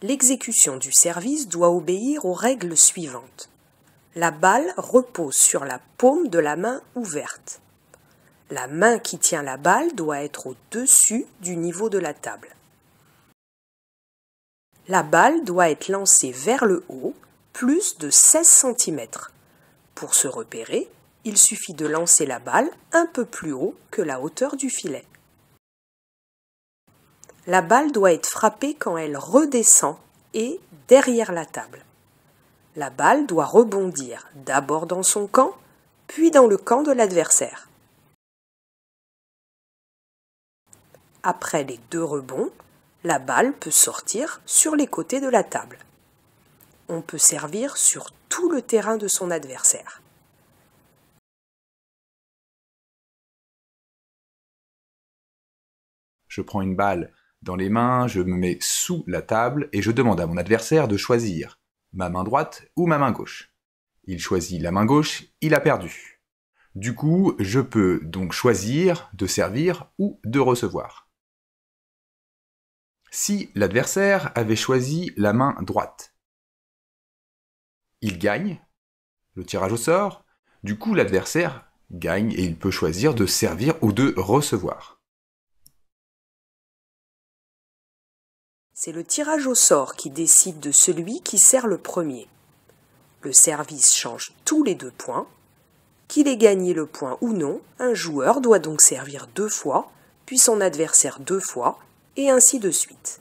L'exécution du service doit obéir aux règles suivantes. La balle repose sur la paume de la main ouverte. La main qui tient la balle doit être au-dessus du niveau de la table. La balle doit être lancée vers le haut, plus de 16 cm. Pour se repérer, il suffit de lancer la balle un peu plus haut que la hauteur du filet. La balle doit être frappée quand elle redescend et derrière la table. La balle doit rebondir d'abord dans son camp, puis dans le camp de l'adversaire. Après les deux rebonds, la balle peut sortir sur les côtés de la table. On peut servir sur tout le terrain de son adversaire. Je prends une balle dans les mains, je me mets sous la table et je demande à mon adversaire de choisir ma main droite ou ma main gauche. Il choisit la main gauche, il a perdu. Du coup, je peux donc choisir de servir ou de recevoir. Si l'adversaire avait choisi la main droite, il gagne le tirage au sort, du coup l'adversaire gagne et il peut choisir de servir ou de recevoir. C'est le tirage au sort qui décide de celui qui sert le premier. Le service change tous les deux points. Qu'il ait gagné le point ou non, un joueur doit donc servir deux fois, puis son adversaire deux fois, et ainsi de suite.